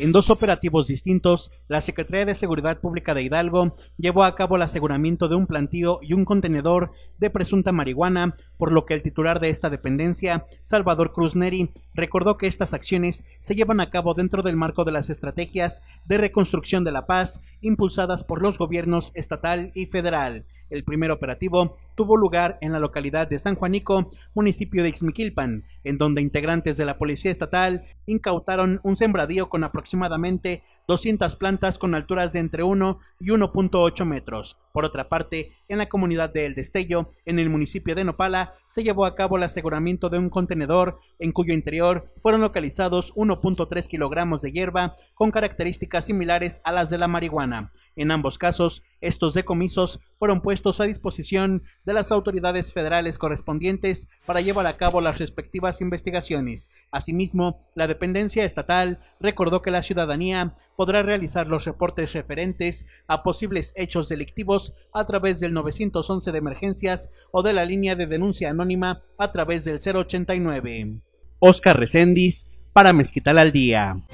En dos operativos distintos, la Secretaría de Seguridad Pública de Hidalgo llevó a cabo el aseguramiento de un plantío y un contenedor de presunta marihuana, por lo que el titular de esta dependencia, Salvador Cruz Neri, recordó que estas acciones se llevan a cabo dentro del marco de las estrategias de reconstrucción de la paz impulsadas por los gobiernos estatal y federal. El primer operativo tuvo lugar en la localidad de San Juanico, municipio de Ixmiquilpan, en donde integrantes de la Policía Estatal incautaron un sembradío con aproximadamente 200 plantas con alturas de entre 1 y 1.8 metros. Por otra parte, en la comunidad de El Destello, en el municipio de Nopala, se llevó a cabo el aseguramiento de un contenedor en cuyo interior fueron localizados 1.3 kilogramos de hierba con características similares a las de la marihuana. En ambos casos, estos decomisos fueron puestos a disposición de las autoridades federales correspondientes para llevar a cabo las respectivas investigaciones. Asimismo, la dependencia estatal recordó que la ciudadanía podrá realizar los reportes referentes a posibles hechos delictivos a través del 911 de emergencias o de la línea de denuncia anónima a través del 089. Oscar Recendis para Mezquital al Día.